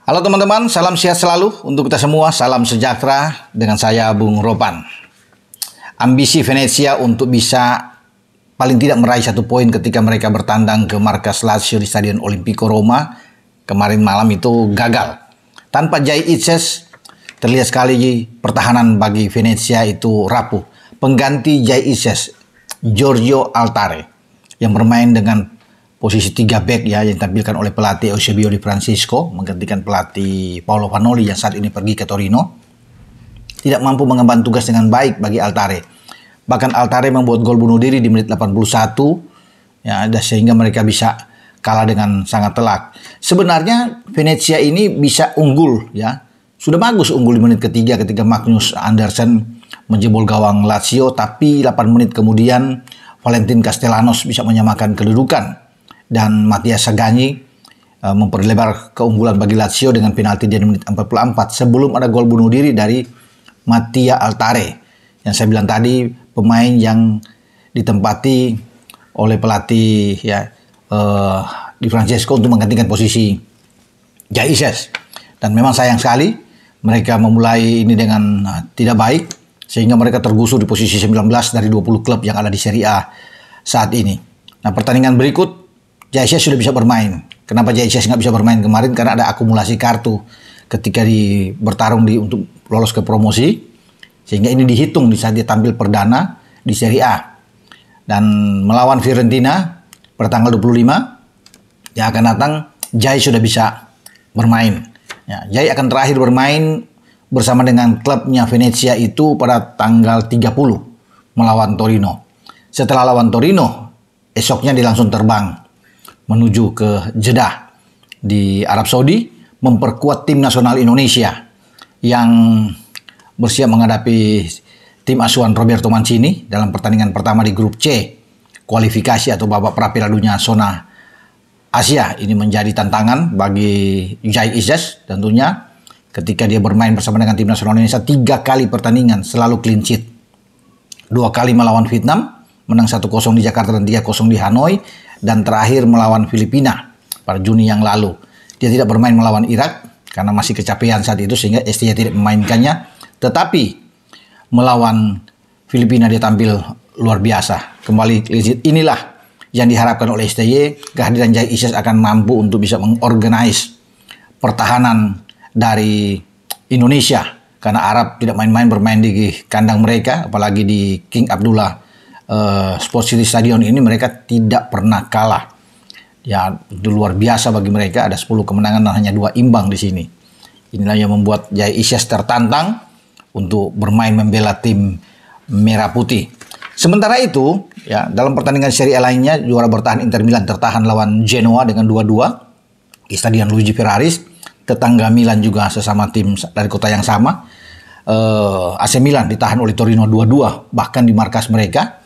Halo teman-teman, salam sehat selalu untuk kita semua, salam sejahtera dengan saya Bung Ropan. Ambisi Venezia untuk bisa paling tidak meraih satu poin ketika mereka bertandang ke markas Lazio di Stadion Olimpico Roma kemarin malam itu gagal. Tanpa Jai Itses, terlihat sekali pertahanan bagi Venezia itu rapuh. Pengganti Jai Itses, Giorgio Altare, yang bermain dengan posisi tiga back ya yang ditampilkan oleh pelatih Eusebio Di Francisco menggantikan pelatih Paolo Panoli yang saat ini pergi ke Torino tidak mampu mengemban tugas dengan baik bagi Altare. Bahkan Altare membuat gol bunuh diri di menit 81 ya sehingga mereka bisa kalah dengan sangat telak. Sebenarnya Venezia ini bisa unggul ya. Sudah bagus unggul di menit ketiga ketika Magnus Andersen menjebol gawang Lazio tapi 8 menit kemudian Valentin Castellanos bisa menyamakan kedudukan dan Matias Saganyi eh, memperlebar keunggulan bagi Lazio dengan penalti di menit 44 sebelum ada gol bunuh diri dari Matia Altare. Yang saya bilang tadi pemain yang ditempati oleh pelatih ya uh, di Francesco untuk menggantikan posisi Jaises. Dan memang sayang sekali mereka memulai ini dengan eh, tidak baik sehingga mereka tergusur di posisi 19 dari 20 klub yang ada di Serie A saat ini. Nah, pertandingan berikut Jaisya sudah bisa bermain. Kenapa Jaisya nggak bisa bermain kemarin? Karena ada akumulasi kartu ketika di bertarung di untuk lolos ke promosi. Sehingga ini dihitung di saat dia tampil perdana di Serie A. Dan melawan Fiorentina pada tanggal 25 yang akan datang Jai sudah bisa bermain. Ya, Jai akan terakhir bermain bersama dengan klubnya Venezia itu pada tanggal 30 melawan Torino. Setelah lawan Torino, esoknya dilangsung terbang menuju ke Jeddah di Arab Saudi memperkuat tim nasional Indonesia yang bersiap menghadapi tim asuhan Roberto Mancini dalam pertandingan pertama di grup C kualifikasi atau babak perapira dunia zona Asia ini menjadi tantangan bagi Jai dan tentunya ketika dia bermain bersama dengan tim nasional Indonesia tiga kali pertandingan selalu clean sheet dua kali melawan Vietnam menang 1-0 di Jakarta dan 3-0 di Hanoi dan terakhir melawan Filipina pada Juni yang lalu. Dia tidak bermain melawan Irak karena masih kecapean saat itu sehingga Estia tidak memainkannya. Tetapi melawan Filipina dia tampil luar biasa. Kembali inilah yang diharapkan oleh STY, kehadiran Jai Isis akan mampu untuk bisa mengorganize pertahanan dari Indonesia karena Arab tidak main-main bermain di kandang mereka apalagi di King Abdullah uh, eh, Sport City Stadion ini mereka tidak pernah kalah. Ya itu luar biasa bagi mereka ada 10 kemenangan dan hanya dua imbang di sini. Inilah yang membuat Jaya Isyas tertantang untuk bermain membela tim merah putih. Sementara itu, ya dalam pertandingan seri lainnya juara bertahan Inter Milan tertahan lawan Genoa dengan 2-2 di Stadion Luigi Ferraris. Tetangga Milan juga sesama tim dari kota yang sama. Uh, eh, AC Milan ditahan oleh Torino 2-2 bahkan di markas mereka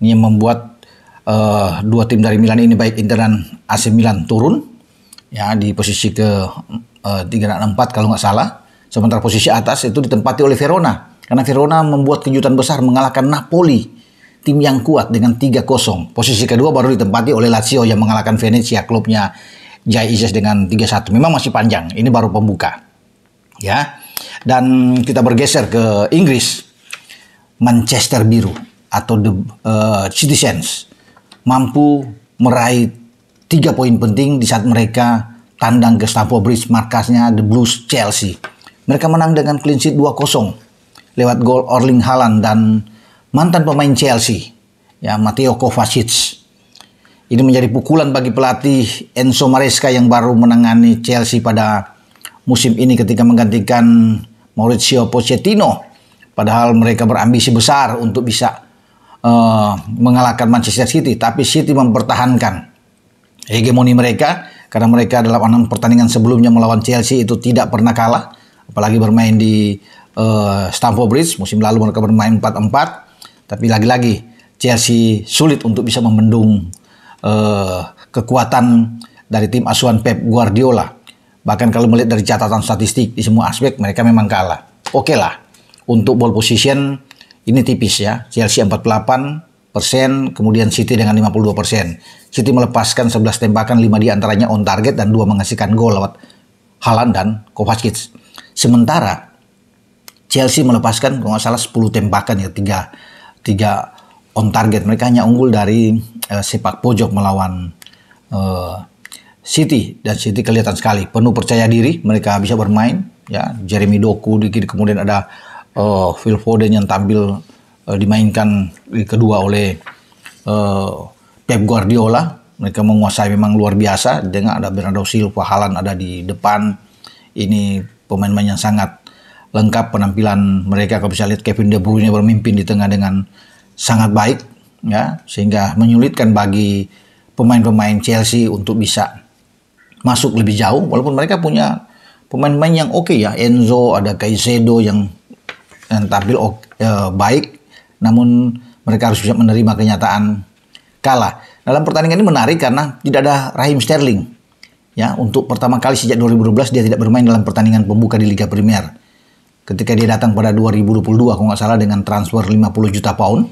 ini yang membuat uh, dua tim dari Milan ini baik Inter dan AC Milan turun ya di posisi ke uh, eh, 3 dan 4 kalau nggak salah. Sementara posisi atas itu ditempati oleh Verona karena Verona membuat kejutan besar mengalahkan Napoli tim yang kuat dengan 3-0. Posisi kedua baru ditempati oleh Lazio yang mengalahkan Venezia klubnya Jai Isis dengan 3-1. Memang masih panjang, ini baru pembuka. Ya. Dan kita bergeser ke Inggris. Manchester biru atau the uh, citizens mampu meraih tiga poin penting di saat mereka tandang ke Stamford Bridge markasnya The Blues Chelsea. Mereka menang dengan clean sheet 2-0 lewat gol Orling Haaland dan mantan pemain Chelsea ya Mateo Kovacic. Ini menjadi pukulan bagi pelatih Enzo Maresca yang baru menangani Chelsea pada musim ini ketika menggantikan Maurizio Pochettino. Padahal mereka berambisi besar untuk bisa uh, mengalahkan Manchester City, tapi City mempertahankan hegemoni mereka karena mereka dalam enam pertandingan sebelumnya melawan Chelsea itu tidak pernah kalah, apalagi bermain di uh, Stamford Bridge musim lalu mereka bermain 4-4, tapi lagi-lagi Chelsea sulit untuk bisa membendung uh, kekuatan dari tim asuhan Pep Guardiola. Bahkan kalau melihat dari catatan statistik di semua aspek mereka memang kalah. Oke okay lah, untuk ball position ini tipis ya. Chelsea 48 persen, kemudian City dengan 52 persen. City melepaskan 11 tembakan, 5 antaranya on target dan 2 menghasilkan gol lewat Haaland dan Kovacic. Sementara Chelsea melepaskan kalau nggak salah 10 tembakan ya, 3, 3 on target. Mereka hanya unggul dari eh, sepak pojok melawan eh, City dan City kelihatan sekali penuh percaya diri mereka bisa bermain ya Jeremy Doku dikit kemudian ada uh, Phil Foden yang tampil uh, dimainkan kedua oleh uh, Pep Guardiola. Mereka menguasai memang luar biasa dengan ada Bernardo Silva, Halan ada di depan. Ini pemain-pemain yang sangat lengkap penampilan mereka. Kalau bisa lihat Kevin De Bruyne bermimpin di tengah dengan sangat baik, ya sehingga menyulitkan bagi pemain-pemain Chelsea untuk bisa masuk lebih jauh. Walaupun mereka punya pemain-pemain yang oke okay ya, Enzo ada Caicedo yang yang tampil oh, e, baik, namun mereka harus bisa menerima kenyataan kalah. Dalam pertandingan ini menarik karena tidak ada Raheem Sterling. Ya, untuk pertama kali sejak 2012 dia tidak bermain dalam pertandingan pembuka di Liga Premier. Ketika dia datang pada 2022 kalau nggak salah dengan transfer 50 juta pound.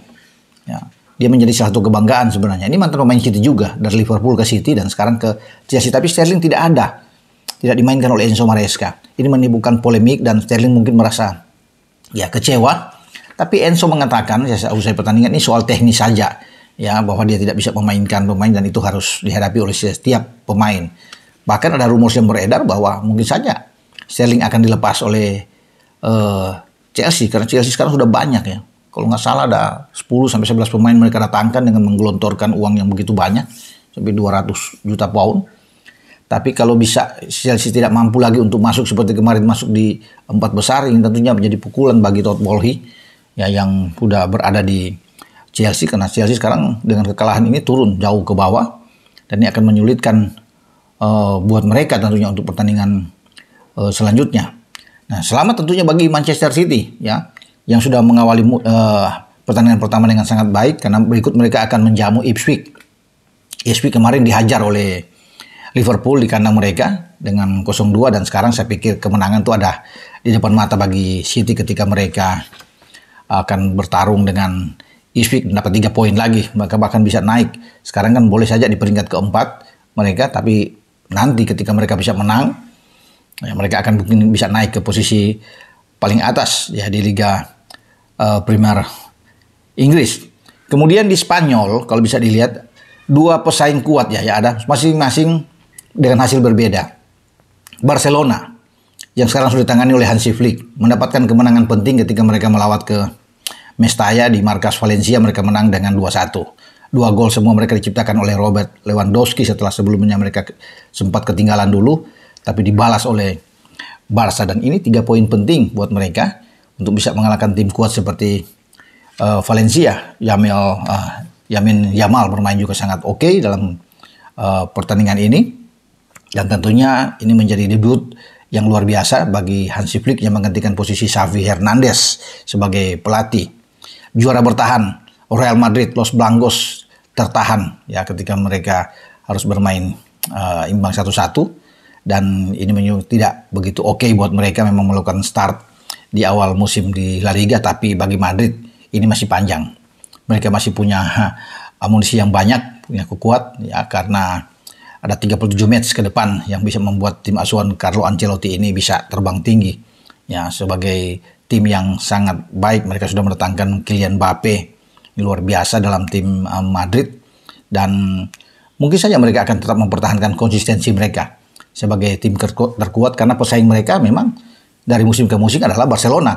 Ya, dia menjadi salah satu kebanggaan sebenarnya. Ini mantan pemain City juga dari Liverpool ke City dan sekarang ke Chelsea tapi Sterling tidak ada. Tidak dimainkan oleh Enzo Maresca. Ini menimbulkan polemik dan Sterling mungkin merasa ya kecewa. Tapi Enzo mengatakan ya, usai pertandingan ini soal teknis saja ya bahwa dia tidak bisa memainkan pemain dan itu harus dihadapi oleh setiap pemain. Bahkan ada rumor yang beredar bahwa mungkin saja Sterling akan dilepas oleh uh, Chelsea karena Chelsea sekarang sudah banyak ya. Kalau nggak salah ada 10 sampai 11 pemain mereka datangkan dengan menggelontorkan uang yang begitu banyak sampai 200 juta pound tapi kalau bisa Chelsea tidak mampu lagi untuk masuk seperti kemarin masuk di empat besar ini tentunya menjadi pukulan bagi Todd Bolhi ya yang sudah berada di Chelsea karena Chelsea sekarang dengan kekalahan ini turun jauh ke bawah dan ini akan menyulitkan uh, buat mereka tentunya untuk pertandingan uh, selanjutnya. Nah, selamat tentunya bagi Manchester City ya yang sudah mengawali uh, pertandingan pertama dengan sangat baik karena berikut mereka akan menjamu Ipswich. Ipswich kemarin dihajar oleh Liverpool di kandang mereka dengan 0-2 dan sekarang saya pikir kemenangan itu ada di depan mata bagi City ketika mereka akan bertarung dengan Isfik dapat tiga poin lagi, maka bahkan bisa naik. Sekarang kan boleh saja di peringkat keempat mereka, tapi nanti ketika mereka bisa menang, ya mereka akan mungkin bisa naik ke posisi paling atas ya di Liga uh, eh, Primer Inggris. Kemudian di Spanyol, kalau bisa dilihat dua pesaing kuat ya, ya ada masing-masing dengan hasil berbeda. Barcelona yang sekarang sudah ditangani oleh Hansi Flick mendapatkan kemenangan penting ketika mereka melawat ke Mestalla di markas Valencia mereka menang dengan 2-1. Dua gol semua mereka diciptakan oleh Robert Lewandowski setelah sebelumnya mereka sempat ketinggalan dulu tapi dibalas oleh Barca dan ini tiga poin penting buat mereka untuk bisa mengalahkan tim kuat seperti uh, Valencia. Yamil uh, Yamin Yamal bermain juga sangat oke okay dalam uh, pertandingan ini dan tentunya ini menjadi debut yang luar biasa bagi Hansi Flick yang menggantikan posisi Xavi Hernandez sebagai pelatih. Juara bertahan Real Madrid, Los Blancos tertahan ya ketika mereka harus bermain uh, imbang satu-satu dan ini tidak begitu oke okay buat mereka memang melakukan start di awal musim di La Liga tapi bagi Madrid ini masih panjang. Mereka masih punya amunisi yang banyak, punya kekuat ya karena ada 37 match ke depan yang bisa membuat tim asuhan Carlo Ancelotti ini bisa terbang tinggi. Ya, sebagai tim yang sangat baik mereka sudah mendatangkan Kylian Mbappe luar biasa dalam tim eh, Madrid dan mungkin saja mereka akan tetap mempertahankan konsistensi mereka sebagai tim terkuat karena pesaing mereka memang dari musim ke musim adalah Barcelona.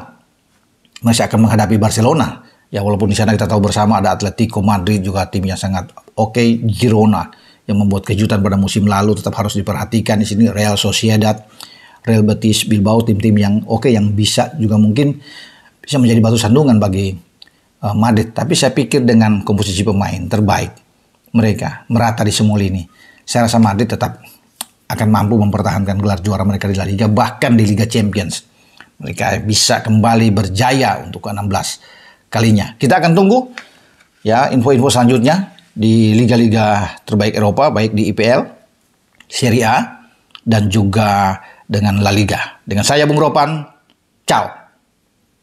Masih akan menghadapi Barcelona. Ya walaupun di sana kita tahu bersama ada Atletico Madrid juga tim yang sangat oke, okay, Girona yang membuat kejutan pada musim lalu tetap harus diperhatikan di sini Real Sociedad, Real Betis, Bilbao tim-tim yang oke okay, yang bisa juga mungkin bisa menjadi batu sandungan bagi uh, Madrid. Tapi saya pikir dengan komposisi pemain terbaik mereka merata di semua lini, saya rasa Madrid tetap akan mampu mempertahankan gelar juara mereka di La Liga bahkan di Liga Champions. Mereka bisa kembali berjaya untuk ke-16 kalinya. Kita akan tunggu ya info-info selanjutnya di liga-liga terbaik Eropa baik di IPL, Serie A dan juga dengan La Liga. Dengan saya Bung Ropan, ciao.